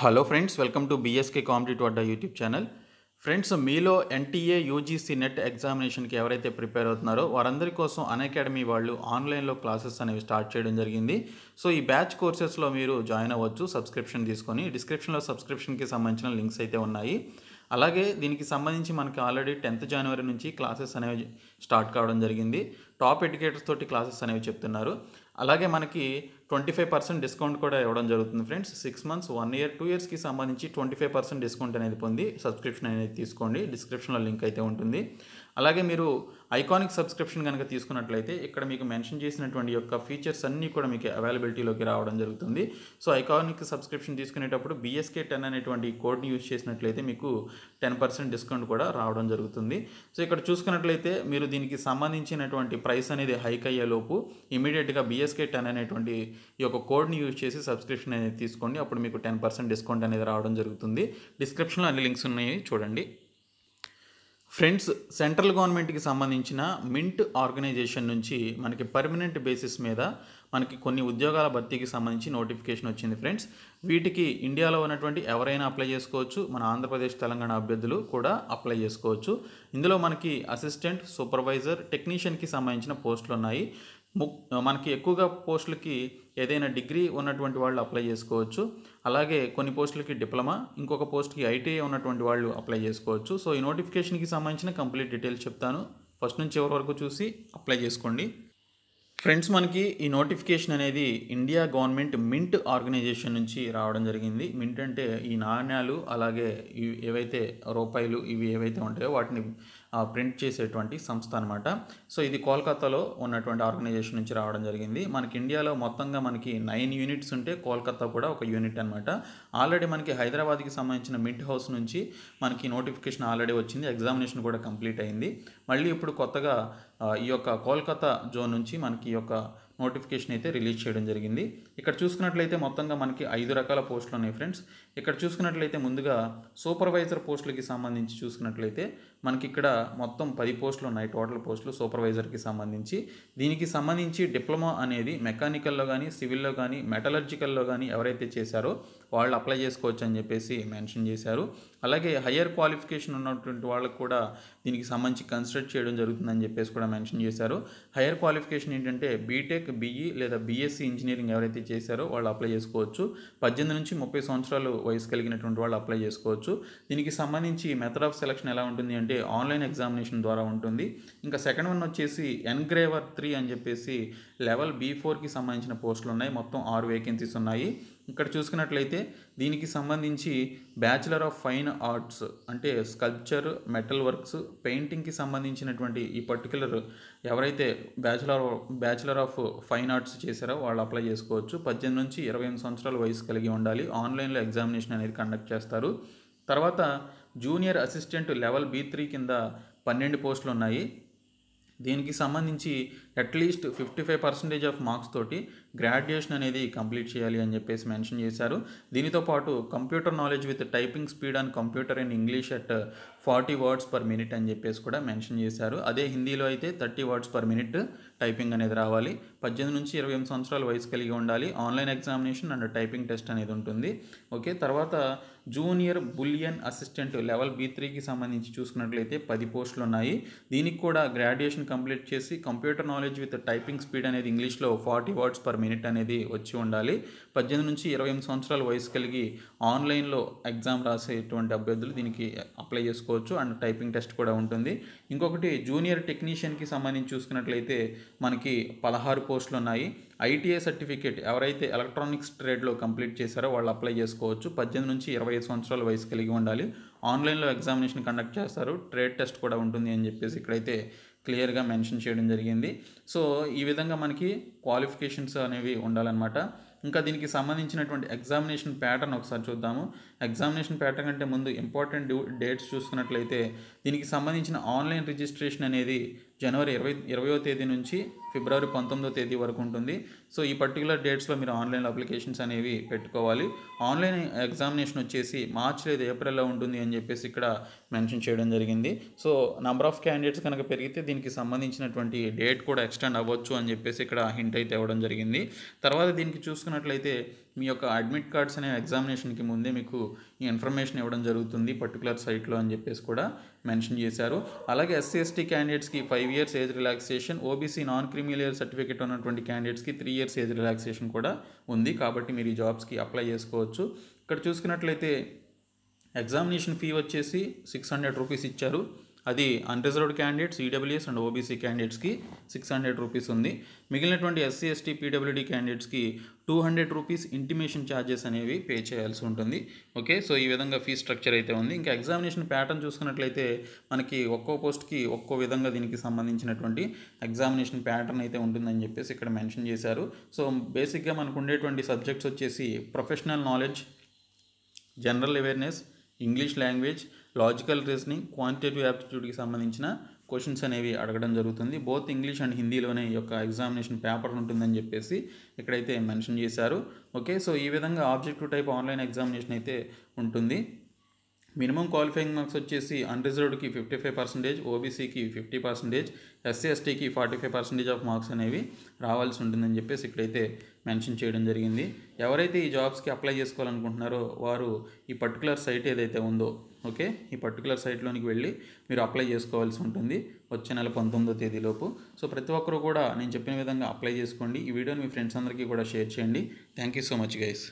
hello friends welcome to BSK competitive Adda YouTube channel friends మీలో NTA UGC NET ఎగ్జామినేషన్కి ఎవరైతే prepare అవుతున్నారో వారందరి కోసం అకాడమీ వాళ్ళు ఆన్లైన్లో క్లాసెస్ అనేవి స్టార్ట్ చేయడం జరిగింది సో ఈ బ్యాచ్ కోర్సెస్లో మీరు జాయిన్ అవ్వచ్చు సబ్స్క్రిప్షన్ తీసుకొని డిస్క్రిప్షన్లో సబ్స్క్రిప్షన్కి సంబంధించిన లింక్స్ అయితే ఉన్నాయి అలాగే దీనికి సంబంధించి మనకి ఆల్రెడీ టెన్త్ జనవరి నుంచి క్లాసెస్ అనేవి స్టార్ట్ కావడం జరిగింది టాప్ ఎడ్యుకేటర్స్ తోటి క్లాసెస్ అనేవి చెప్తున్నారు అలాగే మనకి ట్వంటీ ఫైవ్ పర్సెంట్ డిస్కౌంట్ కూడా ఇవ్వడం జరుగుతుంది friends six months one year two ఇయర్స్కి సంబంధించి ట్వంటీ ఫైవ్ పర్సెంట్ డిస్కౌంట్ అనేది పొంది సబ్స్క్రిప్షన్ అనేది తీసుకోండి డిస్క్రిప్షన్లో లింక్ అయితే ఉంటుంది అలాగే మీరు ఐకానిక్ సబ్స్క్రిప్షన్ కనుక తీసుకున్నట్లయితే ఇక్కడ మీకు మెన్షన్ చేసినటువంటి యొక్క ఫీచర్స్ అన్నీ కూడా మీకు అవైలబిలిటీలోకి రావడం జరుగుతుంది సో ఐకానిక్ సబ్స్క్రిప్షన్ తీసుకునేటప్పుడు బీఎస్కే టెన్ అనేటువంటి కోడ్ని యూజ్ చేసినట్లయితే మీకు టెన్ పర్సెంట్ డిస్కౌంట్ కూడా రావడం జరుగుతుంది సో ఇక్కడ చూసుకున్నట్లయితే మీరు దీనికి సంబంధించినటువంటి ప్రైస్ అనేది హైక్ అయ్యేలోపు ఇమీడియట్గా బీఎస్కే టెన్ అనేటువంటి ఈ యొక్క కోడ్ని యూజ్ చేసి సబ్స్క్రిప్షన్ అనేది తీసుకోండి అప్పుడు మీకు టెన్ పర్సెంట్ డిస్కౌంట్ అనేది రావడం జరుగుతుంది డిస్క్రిప్షన్లో అన్ని లింక్స్ ఉన్నాయి చూడండి ఫ్రెండ్స్ సెంట్రల్ గవర్నమెంట్కి సంబంధించిన మింట్ ఆర్గనైజేషన్ నుంచి మనకి పర్మనెంట్ బేసిస్ మీద మనకి కొన్ని ఉద్యోగాల భర్తీకి సంబంధించి నోటిఫికేషన్ వచ్చింది ఫ్రెండ్స్ వీటికి ఇండియాలో ఉన్నటువంటి ఎవరైనా అప్లై చేసుకోవచ్చు మన ఆంధ్రప్రదేశ్ తెలంగాణ అభ్యర్థులు కూడా అప్లై చేసుకోవచ్చు ఇందులో మనకి అసిస్టెంట్ సూపర్వైజర్ టెక్నీషియన్కి సంబంధించిన పోస్టులు ఉన్నాయి మనకి ఎక్కువగా పోస్టులకి ఏదైనా డిగ్రీ ఉన్నటువంటి వాళ్ళు అప్లై చేసుకోవచ్చు అలాగే కొన్ని పోస్టులకి డిప్లొమా ఇంకొక పోస్ట్కి ఐటీఐ ఉన్నటువంటి వాళ్ళు అప్లై చేసుకోవచ్చు సో ఈ నోటిఫికేషన్కి సంబంధించిన కంప్లీట్ డీటెయిల్స్ చెప్తాను ఫస్ట్ నుంచి చివరి వరకు చూసి అప్లై చేసుకోండి ఫ్రెండ్స్ మనకి ఈ నోటిఫికేషన్ అనేది ఇండియా గవర్నమెంట్ మింట్ ఆర్గనైజేషన్ నుంచి రావడం జరిగింది మింట్ అంటే ఈ నాణ్యాలు అలాగే ఇవి ఏవైతే రూపాయలు ఇవి ఏవైతే ఉంటాయో వాటిని ప్రింట్ చేసేటువంటి సంస్థ అనమాట సో ఇది కోల్కతాలో ఉన్నటువంటి ఆర్గనైజేషన్ నుంచి రావడం జరిగింది మనకి ఇండియాలో మొత్తంగా మనకి నైన్ యూనిట్స్ ఉంటే కోల్కతా కూడా ఒక యూనిట్ అనమాట ఆల్రెడీ మనకి హైదరాబాద్కి సంబంధించిన మింట్ హౌస్ నుంచి మనకి నోటిఫికేషన్ ఆల్రెడీ వచ్చింది ఎగ్జామినేషన్ కూడా కంప్లీట్ అయింది మళ్ళీ ఇప్పుడు కొత్తగా ఈ యొక్క కోల్కతా జోన్ నుంచి మనకి యొక్క నోటిఫికేషన్ అయితే రిలీజ్ చేయడం జరిగింది ఇక్కడ చూసుకున్నట్లయితే మొత్తంగా మనకి ఐదు రకాల పోస్టులు ఉన్నాయి ఫ్రెండ్స్ ఇక్కడ చూసుకున్నట్లయితే ముందుగా సూపర్వైజర్ పోస్టులకి సంబంధించి చూసుకున్నట్లయితే మనకి ఇక్కడ మొత్తం పది పోస్టులు ఉన్నాయి టోటల్ పోస్టులు సూపర్వైజర్కి సంబంధించి దీనికి సంబంధించి డిప్లొమా అనేది మెకానికల్లో కానీ సివిల్లో కానీ మెటలర్జికల్లో కానీ ఎవరైతే చేశారో వాళ్ళు అప్లై చేసుకోవచ్చు అని చెప్పేసి మెన్షన్ చేశారు అలాగే హయ్యర్ క్వాలిఫికేషన్ ఉన్నటువంటి వాళ్ళకు కూడా దీనికి సంబంధించి కన్సిడర్ చేయడం జరుగుతుందని చెప్పేసి కూడా మెన్షన్ చేశారు హయ్యర్ క్వాలిఫికేషన్ ఏంటంటే బీటెక్ బీటెక్ బీఈ e లేదా బీఎస్సీ ఇంజనీరింగ్ e ఎవరైతే చేశారో వాళ్ళు అప్లై చేసుకోవచ్చు పద్దెనిమిది నుంచి ముప్పై సంవత్సరాలు వయసు కలిగినటువంటి వాళ్ళు అప్లై చేసుకోవచ్చు దీనికి సంబంధించి మెథడ్ ఆఫ్ సెలక్షన్ ఎలా ఉంటుంది అంటే ఆన్లైన్ ఎగ్జామినేషన్ ద్వారా ఉంటుంది ఇంకా సెకండ్ వన్ వచ్చేసి ఎన్గ్రేవర్ త్రీ అని చెప్పేసి లెవెల్ బీ ఫోర్కి సంబంధించిన పోస్టులు ఉన్నాయి మొత్తం ఆరు వేకెన్సీస్ ఉన్నాయి ఇక్కడ చూసుకున్నట్లయితే దీనికి సంబంధించి బ్యాచిలర్ ఆఫ్ ఫైన్ ఆర్ట్స్ అంటే స్కల్ప్చర్ మెటల్ వర్క్స్ పెయింటింగ్కి సంబంధించినటువంటి ఈ పర్టికులర్ ఎవరైతే bachelor bachelor of fine arts చేశారో వాళ్ళు అప్లై చేసుకోవచ్చు పద్దెనిమిది నుంచి ఇరవై ఎనిమిది సంవత్సరాల వయసు కలిగి ఉండాలి ఆన్లైన్లో ఎగ్జామినేషన్ అనేది కండక్ట్ చేస్తారు తర్వాత junior assistant level B three కింద పన్నెండు పోస్టులు ఉన్నాయి దీనికి సంబంధించి at least fifty five percentage of marks తోటి గ్రాడ్యుయేషన్ అనేది కంప్లీట్ చేయాలి అని చెప్పేసి మెన్షన్ చేశారు దీనితో పాటు computer knowledge with typing speed and computer and English at forty words per minute అని చెప్పేసి కూడా మెన్షన్ చేశారు అదే హిందీలో అయితే thirty words per minute typing అనేది రావాలి పద్దెనిమిది నుంచి ఇరవై ఎనిమిది సంవత్సరాల వయసు కలిగి ఉండాలి online examination and typing test అనేది ఉంటుంది ఓకే తర్వాత junior bullion assistant level B త్రీకి సంబంధించి చూసుకున్నట్లయితే పది పోస్టులు ఉన్నాయి దీనికి కూడా గ్రాడ్యుయేషన్ కంప్లీట్ చేసి computer knowledge with typing speed అనేది ఇంగ్లీష్లో ఫార్టీ వర్డ్స్ పర్ మినిట్ అనేది వచ్చి ఉండాలి పద్దెనిమిది నుంచి ఇరవై ఎనిమిది సంవత్సరాల వయసు కలిగి ఆన్లైన్లో ఎగ్జామ్ రాసేటువంటి అభ్యర్థులు దీనికి అప్లై చేసుకోవచ్చు అండ్ టైపింగ్ టెస్ట్ కూడా ఉంటుంది ఇంకొకటి జూనియర్ టెక్నీషియన్కి సంబంధించి చూసుకున్నట్లయితే మనకి పదహారు పోస్టులు ఉన్నాయి ఐటీఏ సర్టిఫికేట్ ఎవరైతే ఎలక్ట్రానిక్స్ ట్రేడ్లో కంప్లీట్ చేశారో వాళ్ళు అప్లై చేసుకోవచ్చు పద్దెనిమిది నుంచి ఇరవై ఐదు సంవత్సరాల వయసు కలిగి ఉండాలి ఆన్లైన్లో ఎగ్జామినేషన్ కండక్ట్ చేస్తారు ట్రేడ్ టెస్ట్ కూడా ఉంటుంది అని చెప్పేసి ఇక్కడైతే క్లియర్గా మెన్షన్ చేయడం జరిగింది సో ఈ విధంగా మనకి క్వాలిఫికేషన్స్ అనేవి ఉండాలన్నమాట ఇంకా దీనికి సంబంధించినటువంటి ఎగ్జామినేషన్ ప్యాటర్న్ ఒకసారి చూద్దాము ఎగ్జామినేషన్ ప్యాటర్న్ కంటే ముందు ఇంపార్టెంట్ డేట్స్ చూసుకున్నట్లయితే దీనికి సంబంధించిన ఆన్లైన్ రిజిస్ట్రేషన్ అనేది జనవరి ఇరవై ఇరవయో తేదీ నుంచి ఫిబ్రవరి పంతొమ్మిదో తేదీ వరకు ఉంటుంది సో ఈ పర్టికులర్ డేట్స్లో మీరు ఆన్లైన్ అప్లికేషన్స్ అనేవి పెట్టుకోవాలి ఆన్లైన్ ఎగ్జామినేషన్ వచ్చేసి మార్చ్ లేదా ఏప్రిల్లో ఉంటుంది అని చెప్పేసి ఇక్కడ మెన్షన్ చేయడం జరిగింది సో నెంబర్ ఆఫ్ క్యాండిడేట్స్ కనుక పెరిగితే దీనికి సంబంధించినటువంటి డేట్ కూడా ఎక్స్టెండ్ అవ్వచ్చు అని చెప్పేసి ఇక్కడ హింట్ అయితే ఇవ్వడం జరిగింది తర్వాత దీనికి చూసుకున్నట్లయితే మీ యొక్క అడ్మిట్ కార్డ్స్ అనే ఎగ్జామినేషన్కి ముందే మీకు ఈ ఇన్ఫర్మేషన్ ఇవ్వడం జరుగుతుంది పర్టికులర్ సైట్లో అని చెప్పేసి కూడా మెన్షన్ చేశారు అలాగే ఎస్సీ ఎస్టీ క్యాండిడేట్స్కి five years age relaxation OBC non creamy layer certificate ఉన్నటువంటి క్యాండిడేట్స్కి త్రీ ఇయర్స్ ఏజ్ రిలాక్సేషన్ కూడా ఉంది కాబట్టి మీరు ఈ జాబ్స్కి అప్లై చేసుకోవచ్చు ఇక్కడ చూసుకున్నట్లయితే ఎగ్జామినేషన్ ఫీ వచ్చేసి సిక్స్ హండ్రెడ్ రూపీస్ ఇచ్చారు అది unreserved candidates EWS and OBC క్యాండిడేట్స్కి సిక్స్ హండ్రెడ్ రూపీస్ ఉంది మిగిలినటువంటి ఎస్సీ ఎస్టీ పీడబ్ల్యూడీ క్యాండిడేట్స్కి two hundred rupees intimation charges అనేవి పే చేయాల్సి ఉంటుంది ఓకే సో ఈ విధంగా ఫీ స్ట్రక్చర్ అయితే ఉంది ఇంకా ఎగ్జామినేషన్ ప్యాటర్న్ చూసుకున్నట్లయితే మనకి ఒక్కో పోస్ట్కి ఒక్కో విధంగా దీనికి సంబంధించినటువంటి ఎగ్జామినేషన్ ప్యాటర్న్ అయితే ఉంటుందని చెప్పేసి ఇక్కడ మెన్షన్ చేశారు సో బేసిక్గా మనకు ఉండేటువంటి సబ్జెక్ట్స్ వచ్చేసి professional knowledge general awareness English language logical reasoning quantitative యాప్టిట్యూడ్కి సంబంధించిన క్వశ్చన్స్ అనేవి అడగడం జరుగుతుంది బోత్ ఇంగ్లీష్ అండ్ హిందీలోనే ఈ యొక్క ఎగ్జామినేషన్ పేపర్ ఉంటుందని చెప్పేసి ఇక్కడైతే మెన్షన్ చేశారు ఓకే సో ఈ విధంగా ఆబ్జెక్టివ్ టైప్ ఆన్లైన్ ఎగ్జామినేషన్ అయితే ఉంటుంది మినిమం క్వాలిఫైయింగ్ మార్క్స్ వచ్చేసి అన్రిజర్వ్డ్కి ఫిఫ్టీ ఫైవ్ పర్సెంటేజ్ ఓబీసీకి ఫిఫ్టీ పర్సెంటేజ్ ఎస్సీ ఎస్టీకి forty five percentage of marks అనేవి రావాల్సి ఉంటుందని చెప్పేసి ఇక్కడైతే మెన్షన్ చేయడం జరిగింది ఎవరైతే ఈ జాబ్స్కి అప్లై చేసుకోవాలనుకుంటున్నారో వారు ఈ పర్టికులర్ సైట్ ఏదైతే ఉందో ఓకే ఈ పర్టికులర్ సైట్లోనికి వెళ్ళి మీరు అప్లై చేసుకోవాల్సి ఉంటుంది వచ్చే నెల పంతొమ్మిదో తేదీలోపు సో ప్రతి ఒక్కరూ కూడా నేను చెప్పిన విధంగా అప్లై చేసుకోండి ఈ వీడియోని మీ ఫ్రెండ్స్ అందరికీ కూడా షేర్ చేయండి thank you so much guys